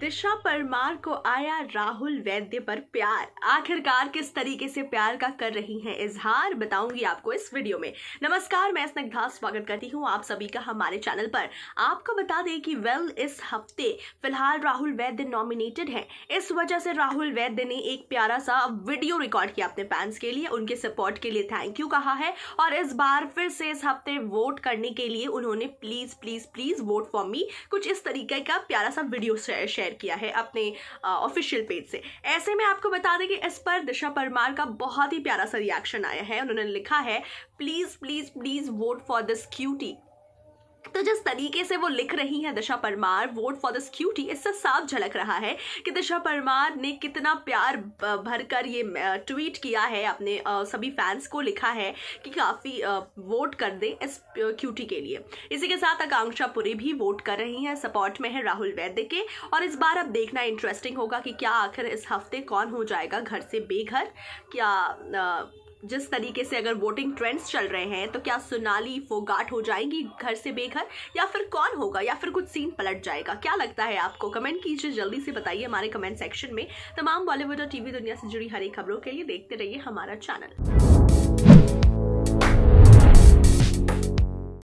दिशा परमार को आया राहुल वैद्य पर प्यार आखिरकार किस तरीके से प्यार का कर रही हैं इजहार बताऊंगी आपको इस वीडियो में नमस्कार मैं स्नग्धा स्वागत करती हूं आप सभी का हमारे चैनल पर आपको बता दें कि वेल इस हफ्ते फिलहाल राहुल वैद्य नॉमिनेटेड हैं इस वजह से राहुल वैद्य ने एक प्यारा सा वीडियो रिकॉर्ड किया अपने फैंस के लिए उनके सपोर्ट के लिए थैंक यू कहा है और इस बार फिर से इस हफ्ते वोट करने के लिए उन्होंने please please please vote for me कुछ इस तरीके का प्यारा सा वीडियो शेयर शेयर किया है अपने ऑफिशियल पेज से ऐसे में आपको बता दें कि इस पर दिशा परमार का बहुत ही प्यारा सा रिएक्शन आया है उन्होंने लिखा है please please please vote for this cutie तो जिस तरीके से वो लिख रही हैं Disha Parmar vote for this cutie इससे साफ झलक रहा है कि दिशा परमार ने कितना प्यार भरकर ये ट्वीट किया है अपने सभी फैंस को लिखा है कि काफ़ी वोट कर दें इस क्यूटी के लिए इसी के साथ आकांक्षा पुरी भी वोट कर रही हैं सपोर्ट में है राहुल वैद्य के और इस बार अब देखना इंटरेस्टिंग होगा कि क्या आखिर इस हफ्ते कौन हो जाएगा घर से बेघर क्या जिस तरीके से अगर वोटिंग ट्रेंड्स चल रहे हैं तो क्या सोनाली फोगाट हो जाएंगी घर से बेघर या फिर कौन होगा या फिर कुछ सीन पलट जाएगा क्या लगता है आपको कमेंट कीजिए जल्दी से बताइए हमारे कमेंट सेक्शन में तमाम बॉलीवुड और टीवी दुनिया से जुड़ी हरी खबरों के लिए देखते रहिए हमारा चैनल